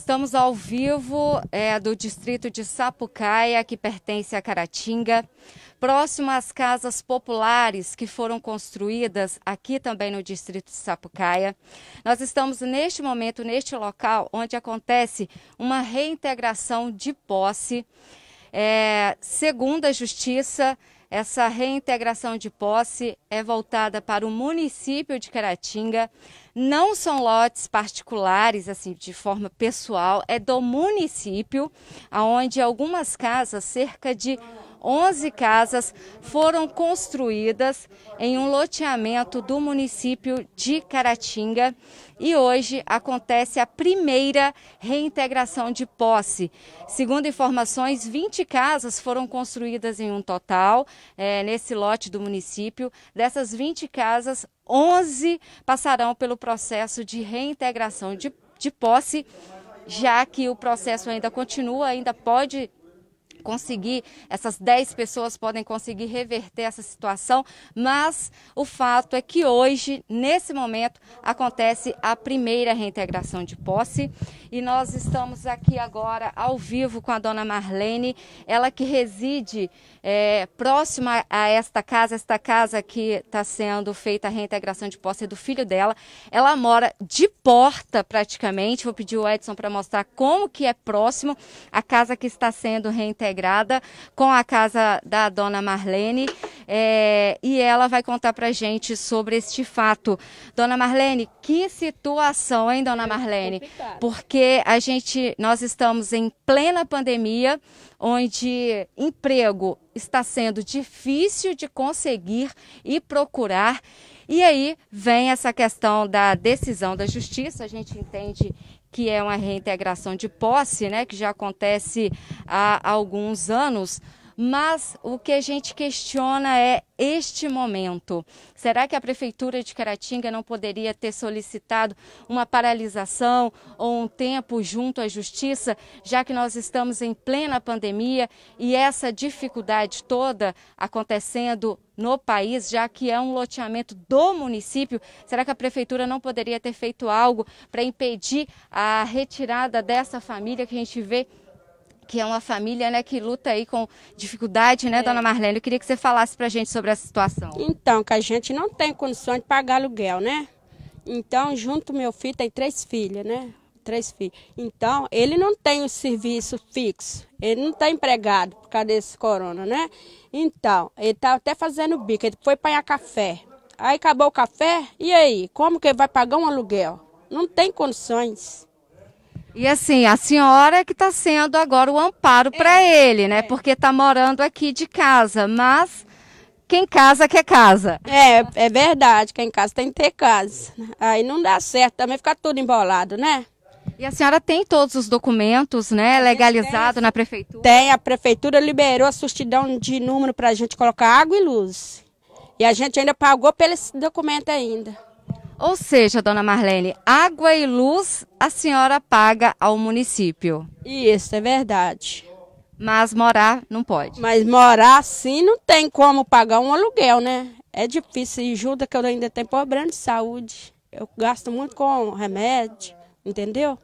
Estamos ao vivo é, do distrito de Sapucaia, que pertence a Caratinga, próximo às casas populares que foram construídas aqui também no distrito de Sapucaia. Nós estamos neste momento, neste local, onde acontece uma reintegração de posse. É, segundo a Justiça, essa reintegração de posse é voltada para o município de Caratinga. Não são lotes particulares, assim, de forma pessoal, é do município, onde algumas casas, cerca de 11 casas foram construídas em um loteamento do município de Caratinga e hoje acontece a primeira reintegração de posse. Segundo informações, 20 casas foram construídas em um total é, nesse lote do município. Dessas 20 casas, 11 passarão pelo processo de reintegração de, de posse já que o processo ainda continua, ainda pode conseguir, essas 10 pessoas podem conseguir reverter essa situação, mas o fato é que hoje, nesse momento, acontece a primeira reintegração de posse e nós estamos aqui agora ao vivo com a dona Marlene, ela que reside é, próxima a esta casa, esta casa que está sendo feita a reintegração de posse do filho dela, ela mora de porta praticamente, vou pedir o Edson para mostrar como que é próximo a casa que está sendo reintegrada integrada com a casa da dona Marlene. É, e ela vai contar para gente sobre este fato. Dona Marlene, que situação, hein, dona Marlene? Porque a gente, nós estamos em plena pandemia, onde emprego está sendo difícil de conseguir e procurar. E aí vem essa questão da decisão da justiça, a gente entende que é uma reintegração de posse, né, que já acontece há alguns anos, mas o que a gente questiona é este momento. Será que a Prefeitura de Caratinga não poderia ter solicitado uma paralisação ou um tempo junto à Justiça, já que nós estamos em plena pandemia e essa dificuldade toda acontecendo no país, já que é um loteamento do município? Será que a Prefeitura não poderia ter feito algo para impedir a retirada dessa família que a gente vê? que é uma família né, que luta aí com dificuldade, né, é. dona Marlene? Eu queria que você falasse para gente sobre essa situação. Então, que a gente não tem condições de pagar aluguel, né? Então, junto meu filho, tem três filhas, né? Três filhos. Então, ele não tem o um serviço fixo, ele não está empregado por causa desse corona, né? Então, ele está até fazendo bico, ele foi apanhar café. Aí acabou o café, e aí? Como que ele vai pagar um aluguel? Não tem condições. E assim, a senhora é que está sendo agora o amparo é, para ele, né? É. Porque está morando aqui de casa, mas quem casa quer casa. É, é verdade, quem casa tem que ter casa. Aí não dá certo, também fica tudo embolado, né? E a senhora tem todos os documentos, né, legalizado na prefeitura? Tem, a prefeitura liberou a sustidão de número para a gente colocar água e luz. E a gente ainda pagou pelo documento ainda. Ou seja, dona Marlene, água e luz a senhora paga ao município. Isso, é verdade. Mas morar não pode. Mas morar sim não tem como pagar um aluguel, né? É difícil. E ajuda que eu ainda tenho problema de saúde. Eu gasto muito com remédio, entendeu?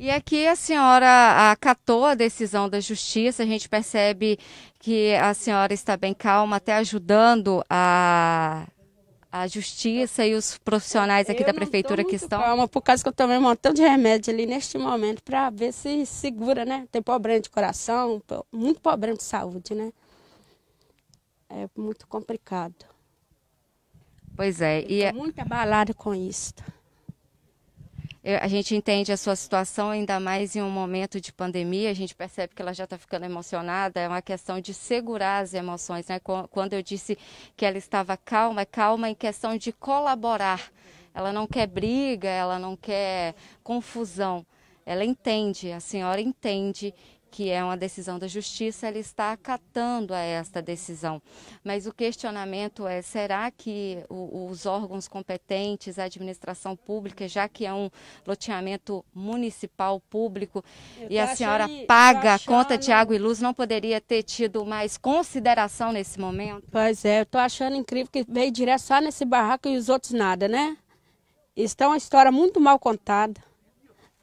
E aqui a senhora acatou a decisão da justiça, a gente percebe que a senhora está bem calma, até ajudando a a justiça e os profissionais aqui eu da prefeitura que estão? Calma, por causa que eu tomei um montão de remédio ali neste momento para ver se segura, né? Tem problema de coração, muito problema de saúde, né? É muito complicado. Pois é. e é muito abalada com isso a gente entende a sua situação, ainda mais em um momento de pandemia, a gente percebe que ela já está ficando emocionada, é uma questão de segurar as emoções, né? Quando eu disse que ela estava calma, é calma em questão de colaborar. Ela não quer briga, ela não quer confusão. Ela entende, a senhora entende que é uma decisão da justiça, ela está acatando a esta decisão. Mas o questionamento é: será que os órgãos competentes, a administração pública, já que é um loteamento municipal público e a senhora achando, paga a conta de água e luz, não poderia ter tido mais consideração nesse momento? Pois é, eu estou achando incrível que veio direto só nesse barraco e os outros nada, né? Está uma história muito mal contada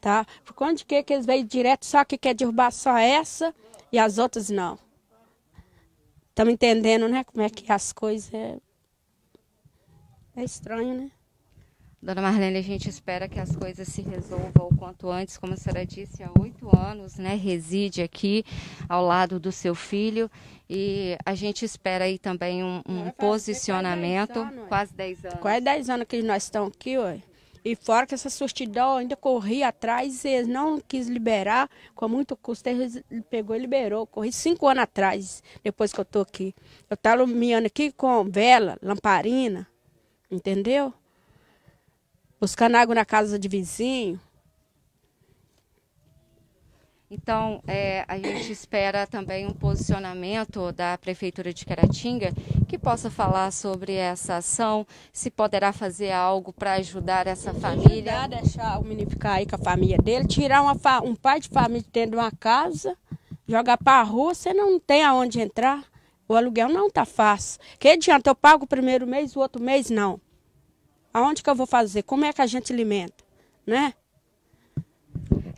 tá? Por conta de que, que eles veem direto, só que quer derrubar só essa e as outras não. Estamos entendendo, né, como é que as coisas... É, é estranho, né? Dona Marlene, a gente espera que as coisas se resolvam o quanto antes. Como a senhora disse, há oito anos, né? Reside aqui ao lado do seu filho. E a gente espera aí também um, um posicionamento. Quase dez anos. Quase dez anos que nós estamos aqui, hoje. E fora que essa surtidão ainda corria atrás, eles não quis liberar, com muito custo, eles pegou e liberou. Corri cinco anos atrás, depois que eu tô aqui. Eu estava alumiando aqui com vela, lamparina, entendeu? Buscando água na casa de vizinho. Então, é, a gente espera também um posicionamento da Prefeitura de Caratinga que possa falar sobre essa ação, se poderá fazer algo para ajudar essa família. Ajudar, deixar o menino ficar aí com a família dele, tirar uma, um pai de família tendo uma casa, jogar para a rua, você não tem aonde entrar. O aluguel não tá fácil. Que adianta, eu pago o primeiro mês, o outro mês não. Aonde que eu vou fazer? Como é que a gente alimenta? Né?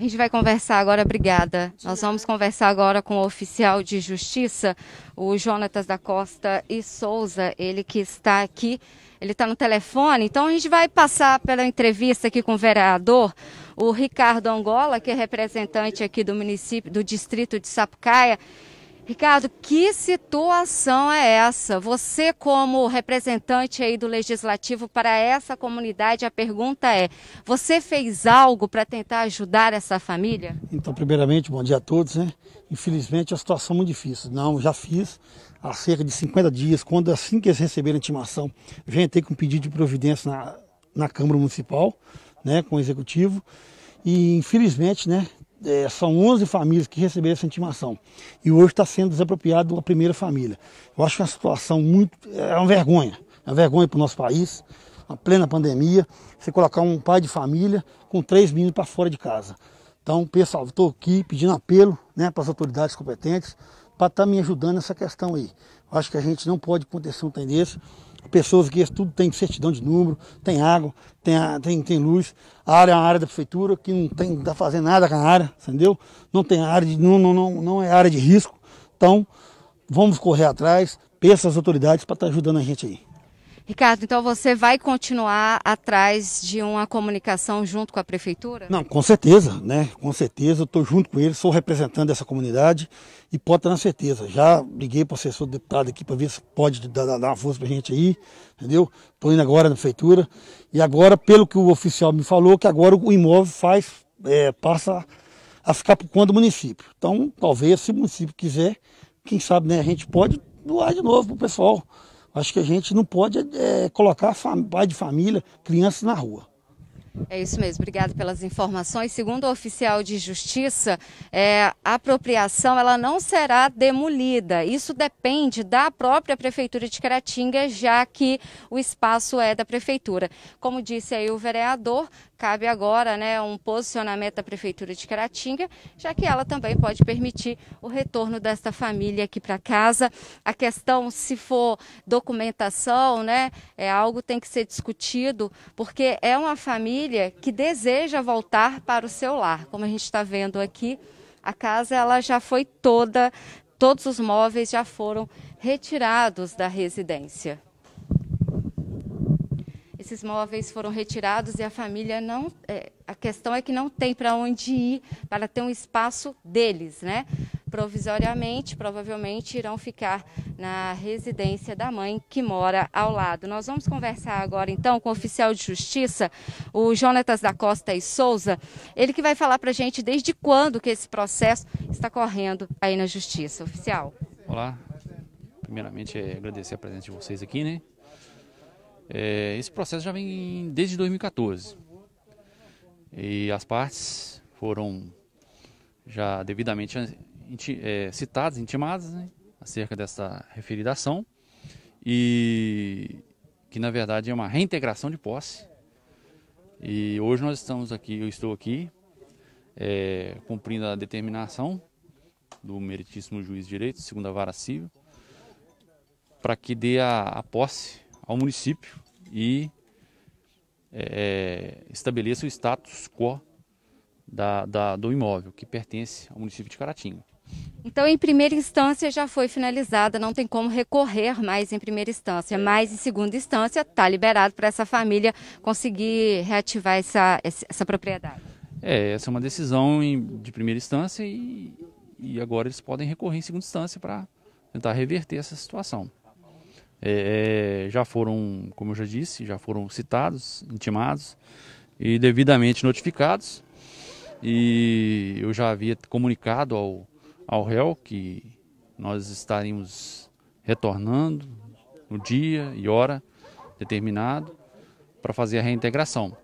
A gente vai conversar agora, obrigada. Nós vamos conversar agora com o oficial de justiça, o Jonatas da Costa e Souza, ele que está aqui, ele está no telefone, então a gente vai passar pela entrevista aqui com o vereador, o Ricardo Angola, que é representante aqui do município, do distrito de Sapucaia, Ricardo, que situação é essa? Você, como representante aí do Legislativo para essa comunidade, a pergunta é: você fez algo para tentar ajudar essa família? Então, primeiramente, bom dia a todos, né? Infelizmente, a situação é muito difícil. Não, já fiz há cerca de 50 dias, quando assim que eles receberam a intimação, já entrei com um pedido de providência na, na Câmara Municipal, né, com o Executivo. E infelizmente, né, é, são 11 famílias que receberam essa intimação. E hoje está sendo desapropriado a primeira família. Eu acho que uma situação muito. É uma vergonha. É uma vergonha para o nosso país, uma plena pandemia, você colocar um pai de família com três meninos para fora de casa. Então, pessoal, estou aqui pedindo apelo né, para as autoridades competentes para estar tá me ajudando nessa questão aí. Eu acho que a gente não pode acontecer um tendência pessoas que tudo tem certidão de número, tem água, tem, tem, tem luz. A área é uma área da prefeitura que não tem não tá fazendo nada com a área, entendeu? Não tem área de, não, não, não, não é área de risco. Então, vamos correr atrás, peça as autoridades para estar tá ajudando a gente aí. Ricardo, então você vai continuar atrás de uma comunicação junto com a prefeitura? Não, com certeza, né? Com certeza, eu estou junto com ele, sou representante dessa comunidade e pode estar na certeza. Já liguei para o assessor deputado aqui para ver se pode dar, dar uma força para a gente aí, entendeu? Estou indo agora na prefeitura e agora, pelo que o oficial me falou, que agora o imóvel faz, é, passa a ficar por conta do município. Então, talvez, se o município quiser, quem sabe, né, a gente pode doar de novo para o pessoal. Acho que a gente não pode é, é colocar pai de família, crianças na rua. É isso mesmo, obrigado pelas informações. Segundo o oficial de justiça, é, a apropriação ela não será demolida. Isso depende da própria prefeitura de Caratinga, já que o espaço é da prefeitura. Como disse aí o vereador, cabe agora né, um posicionamento da prefeitura de Caratinga, já que ela também pode permitir o retorno desta família aqui para casa. A questão, se for documentação, né, é algo que tem que ser discutido, porque é uma família família que deseja voltar para o seu lar. Como a gente está vendo aqui, a casa ela já foi toda, todos os móveis já foram retirados da residência. Esses móveis foram retirados e a família não. É, a questão é que não tem para onde ir, para ter um espaço deles, né? provisoriamente, provavelmente irão ficar na residência da mãe que mora ao lado. Nós vamos conversar agora então com o oficial de justiça, o Jonatas da Costa e Souza, ele que vai falar para a gente desde quando que esse processo está correndo aí na justiça. Oficial. Olá, primeiramente é agradecer a presença de vocês aqui, né? É, esse processo já vem desde 2014 e as partes foram já devidamente inti, é, citadas, intimadas, né, acerca dessa referida ação, e que na verdade é uma reintegração de posse. E hoje nós estamos aqui, eu estou aqui, é, cumprindo a determinação do meritíssimo juiz de direito, segunda vara civil, para que dê a, a, posse ao município e é, é estabeleça o status quo da, da, do imóvel que pertence ao município de Caratinga. Então, em primeira instância já foi finalizada, não tem como recorrer mais em primeira instância, mas em segunda instância está liberado para essa família conseguir reativar essa, essa propriedade. É, essa é uma decisão de primeira instância e, e agora eles podem recorrer em segunda instância para tentar reverter essa situação. É, é, já foram, como eu já disse, já foram citados, intimados e devidamente notificados. E eu já havia comunicado ao ao réu que nós estaremos retornando no dia e hora determinado para fazer a reintegração.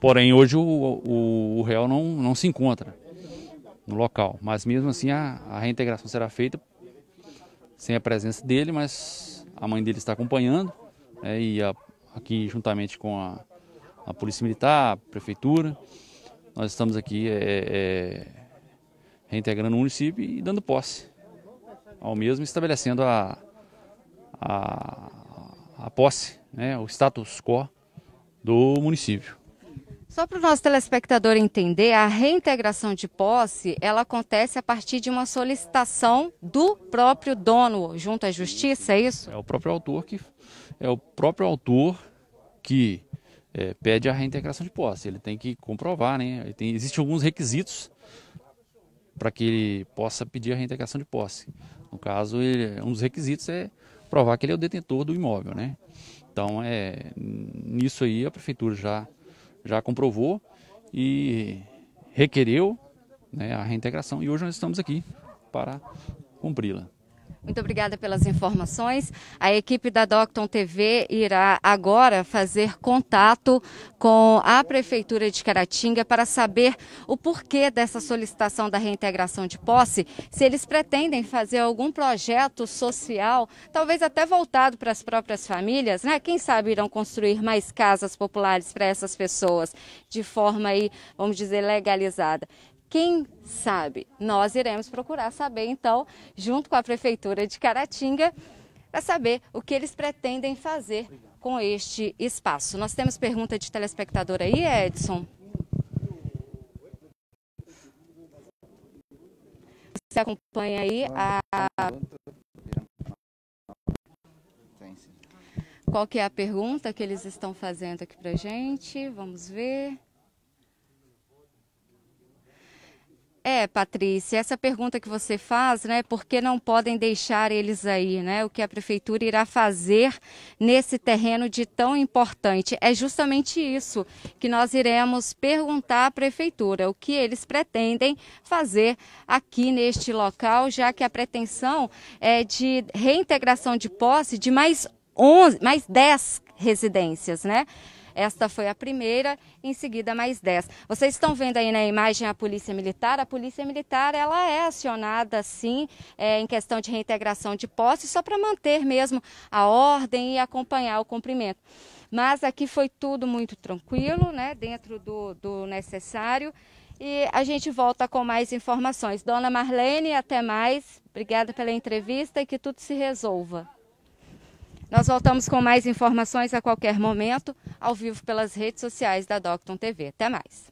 Porém, hoje o, o, o réu não, não se encontra no local, mas mesmo assim a, a reintegração será feita sem a presença dele, mas a mãe dele está acompanhando né, e a, aqui juntamente com a, a Polícia Militar, a Prefeitura, nós estamos aqui é, é, reintegrando o município e dando posse ao mesmo, estabelecendo a, a, a posse, né, o status quo do município. Só para o nosso telespectador entender, a reintegração de posse, ela acontece a partir de uma solicitação do próprio dono junto à justiça, é isso? É o próprio autor que é o próprio autor que é, pede a reintegração de posse. Ele tem que comprovar, né? Tem, existem alguns requisitos para que ele possa pedir a reintegração de posse. No caso, ele, um dos requisitos é provar que ele é o detentor do imóvel, né? Então, é, nisso aí a prefeitura já, já comprovou e requereu né, a reintegração e hoje nós estamos aqui para cumpri-la. Muito obrigada pelas informações. A equipe da Docton TV irá agora fazer contato com a Prefeitura de Caratinga para saber o porquê dessa solicitação da reintegração de posse, se eles pretendem fazer algum projeto social, talvez até voltado para as próprias famílias, né? Quem sabe irão construir mais casas populares para essas pessoas de forma aí, vamos dizer, legalizada. Quem sabe? Nós iremos procurar saber, então, junto com a Prefeitura de Caratinga, para saber o que eles pretendem fazer com este espaço. Nós temos pergunta de telespectador aí, Edson? Você acompanha aí a. Qual que é a pergunta que eles estão fazendo aqui para gente? Vamos ver. É, Patrícia, essa pergunta que você faz, né? Por que não podem deixar eles aí, né? O que a prefeitura irá fazer nesse terreno de tão importante? É justamente isso que nós iremos perguntar à prefeitura, o que eles pretendem fazer aqui neste local, já que a pretensão é de reintegração de posse de mais 11, mais 10 residências, né? Esta foi a primeira, em seguida mais 10. Vocês estão vendo aí na imagem a Polícia Militar. A Polícia Militar ela é acionada sim é, em questão de reintegração de posse, só para manter mesmo a ordem e acompanhar o cumprimento. Mas aqui foi tudo muito tranquilo, né? Dentro do, do necessário. E a gente volta com mais informações. Dona Marlene, até mais. Obrigada pela entrevista e que tudo se resolva. Nós voltamos com mais informações a qualquer momento, ao vivo pelas redes sociais da Docton TV. Até mais.